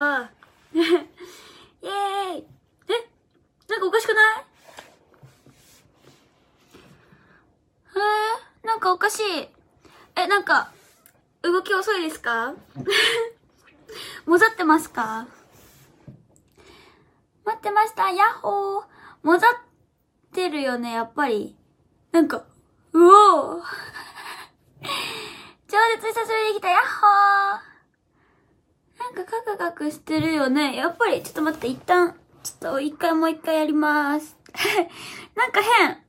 あ イエーイえなんかおかしくないえー、なんかおかしい。え、なんか、動き遅いですか もざってますか待ってましたヤッホーもざってるよね、やっぱり。なんか、うおー 超絶久しぶりかカクカクしてるよね。やっぱり、ちょっと待って、一旦、ちょっと一回もう一回やります。なんか変。